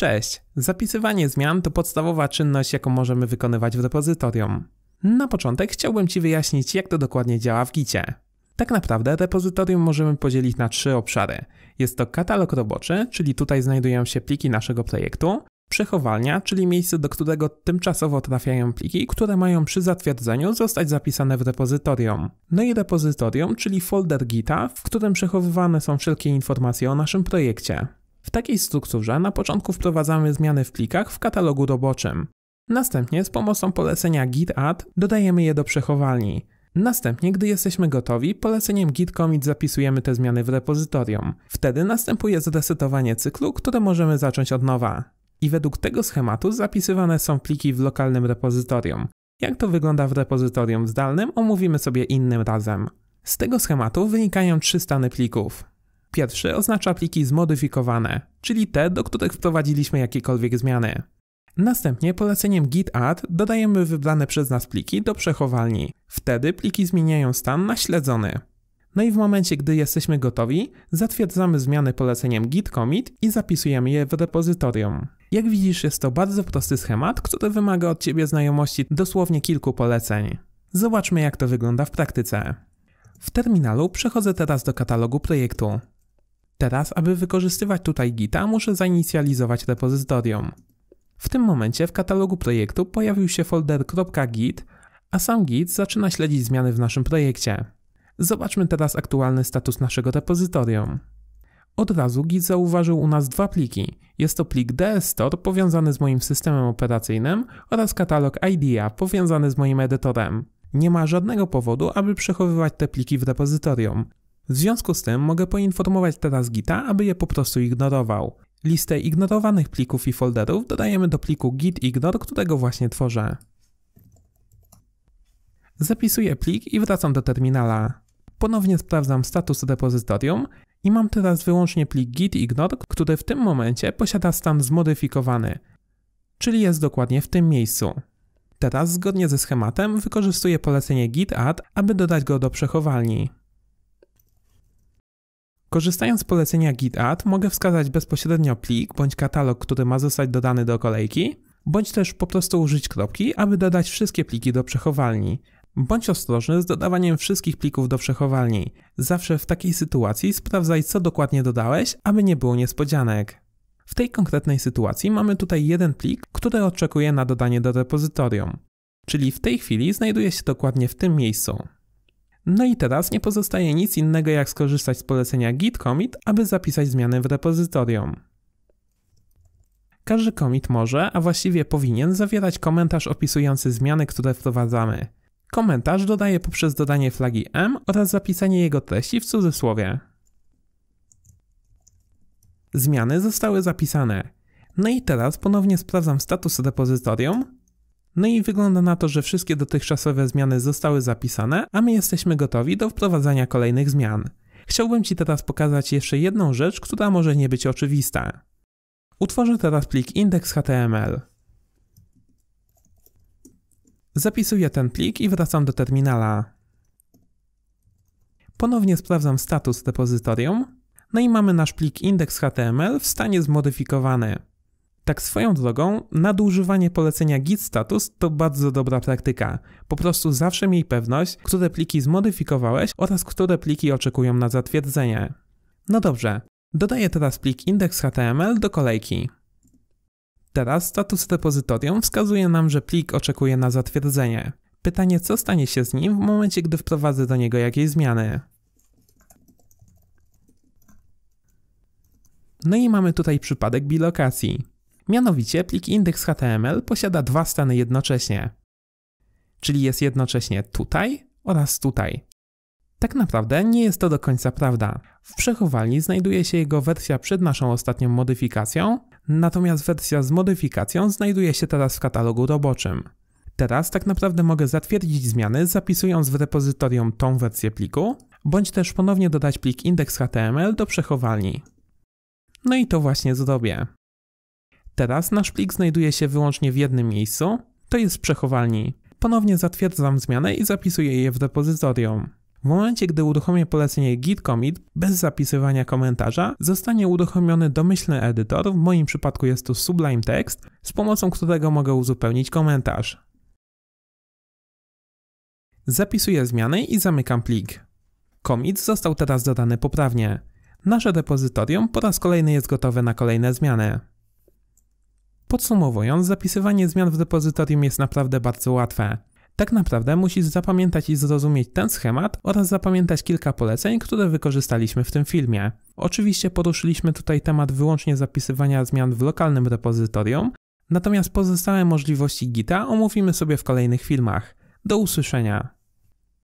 Cześć! Zapisywanie zmian to podstawowa czynność, jaką możemy wykonywać w repozytorium. Na początek chciałbym Ci wyjaśnić, jak to dokładnie działa w Gicie. Tak naprawdę repozytorium możemy podzielić na trzy obszary. Jest to katalog roboczy, czyli tutaj znajdują się pliki naszego projektu, przechowalnia, czyli miejsce, do którego tymczasowo trafiają pliki, które mają przy zatwierdzeniu zostać zapisane w repozytorium. No i repozytorium, czyli folder Gita, w którym przechowywane są wszelkie informacje o naszym projekcie. W takiej strukturze na początku wprowadzamy zmiany w plikach w katalogu roboczym. Następnie z pomocą polecenia git add dodajemy je do przechowalni. Następnie, gdy jesteśmy gotowi, poleceniem git commit zapisujemy te zmiany w repozytorium. Wtedy następuje zresetowanie cyklu, które możemy zacząć od nowa. I według tego schematu zapisywane są pliki w lokalnym repozytorium. Jak to wygląda w repozytorium zdalnym omówimy sobie innym razem. Z tego schematu wynikają trzy stany plików. Pierwszy oznacza pliki zmodyfikowane, czyli te, do których wprowadziliśmy jakiekolwiek zmiany. Następnie poleceniem git add dodajemy wybrane przez nas pliki do przechowalni. Wtedy pliki zmieniają stan na śledzony. No i w momencie, gdy jesteśmy gotowi, zatwierdzamy zmiany poleceniem git commit i zapisujemy je w repozytorium. Jak widzisz, jest to bardzo prosty schemat, który wymaga od Ciebie znajomości dosłownie kilku poleceń. Zobaczmy, jak to wygląda w praktyce. W terminalu przechodzę teraz do katalogu projektu. Teraz, aby wykorzystywać tutaj Gita, muszę zainicjalizować repozytorium. W tym momencie w katalogu projektu pojawił się folder .git, a sam Git zaczyna śledzić zmiany w naszym projekcie. Zobaczmy teraz aktualny status naszego repozytorium. Od razu Git zauważył u nas dwa pliki. Jest to plik dsstore powiązany z moim systemem operacyjnym oraz katalog IDEA powiązany z moim edytorem. Nie ma żadnego powodu, aby przechowywać te pliki w repozytorium. W związku z tym mogę poinformować teraz Gita, aby je po prostu ignorował. Listę ignorowanych plików i folderów dodajemy do pliku gitignore, którego właśnie tworzę. Zapisuję plik i wracam do terminala. Ponownie sprawdzam status repozytorium i mam teraz wyłącznie plik gitignore, który w tym momencie posiada stan zmodyfikowany, czyli jest dokładnie w tym miejscu. Teraz zgodnie ze schematem wykorzystuję polecenie git add, aby dodać go do przechowalni. Korzystając z polecenia GitHub mogę wskazać bezpośrednio plik bądź katalog, który ma zostać dodany do kolejki, bądź też po prostu użyć kropki, aby dodać wszystkie pliki do przechowalni. Bądź ostrożny z dodawaniem wszystkich plików do przechowalni. Zawsze w takiej sytuacji sprawdzaj co dokładnie dodałeś, aby nie było niespodzianek. W tej konkretnej sytuacji mamy tutaj jeden plik, który oczekuje na dodanie do repozytorium. Czyli w tej chwili znajduje się dokładnie w tym miejscu. No i teraz nie pozostaje nic innego jak skorzystać z polecenia git commit, aby zapisać zmiany w repozytorium. Każdy commit może, a właściwie powinien zawierać komentarz opisujący zmiany, które wprowadzamy. Komentarz dodaje poprzez dodanie flagi m oraz zapisanie jego treści w cudzysłowie. Zmiany zostały zapisane. No i teraz ponownie sprawdzam status repozytorium no i wygląda na to, że wszystkie dotychczasowe zmiany zostały zapisane, a my jesteśmy gotowi do wprowadzania kolejnych zmian. Chciałbym Ci teraz pokazać jeszcze jedną rzecz, która może nie być oczywista. Utworzę teraz plik index.html. Zapisuję ten plik i wracam do terminala. Ponownie sprawdzam status repozytorium. No i mamy nasz plik index.html w stanie zmodyfikowany. Tak swoją drogą, nadużywanie polecenia git status to bardzo dobra praktyka. Po prostu zawsze miej pewność, które pliki zmodyfikowałeś oraz które pliki oczekują na zatwierdzenie. No dobrze, dodaję teraz plik index.html do kolejki. Teraz status repozytorium wskazuje nam, że plik oczekuje na zatwierdzenie. Pytanie, co stanie się z nim w momencie, gdy wprowadzę do niego jakieś zmiany. No i mamy tutaj przypadek bilokacji. Mianowicie plik index.html posiada dwa stany jednocześnie, czyli jest jednocześnie tutaj oraz tutaj. Tak naprawdę nie jest to do końca prawda. W przechowalni znajduje się jego wersja przed naszą ostatnią modyfikacją, natomiast wersja z modyfikacją znajduje się teraz w katalogu roboczym. Teraz tak naprawdę mogę zatwierdzić zmiany zapisując w repozytorium tą wersję pliku, bądź też ponownie dodać plik index.html do przechowalni. No i to właśnie zrobię. Teraz nasz plik znajduje się wyłącznie w jednym miejscu, to jest w przechowalni. Ponownie zatwierdzam zmianę i zapisuję je w depozytorium. W momencie, gdy uruchomię polecenie git commit bez zapisywania komentarza, zostanie uruchomiony domyślny edytor, w moim przypadku jest to Sublime Text, z pomocą którego mogę uzupełnić komentarz. Zapisuję zmiany i zamykam plik. Commit został teraz dodany poprawnie. Nasze depozytorium po raz kolejny jest gotowe na kolejne zmiany. Podsumowując, zapisywanie zmian w repozytorium jest naprawdę bardzo łatwe. Tak naprawdę musisz zapamiętać i zrozumieć ten schemat oraz zapamiętać kilka poleceń, które wykorzystaliśmy w tym filmie. Oczywiście poruszyliśmy tutaj temat wyłącznie zapisywania zmian w lokalnym repozytorium, natomiast pozostałe możliwości Gita omówimy sobie w kolejnych filmach. Do usłyszenia!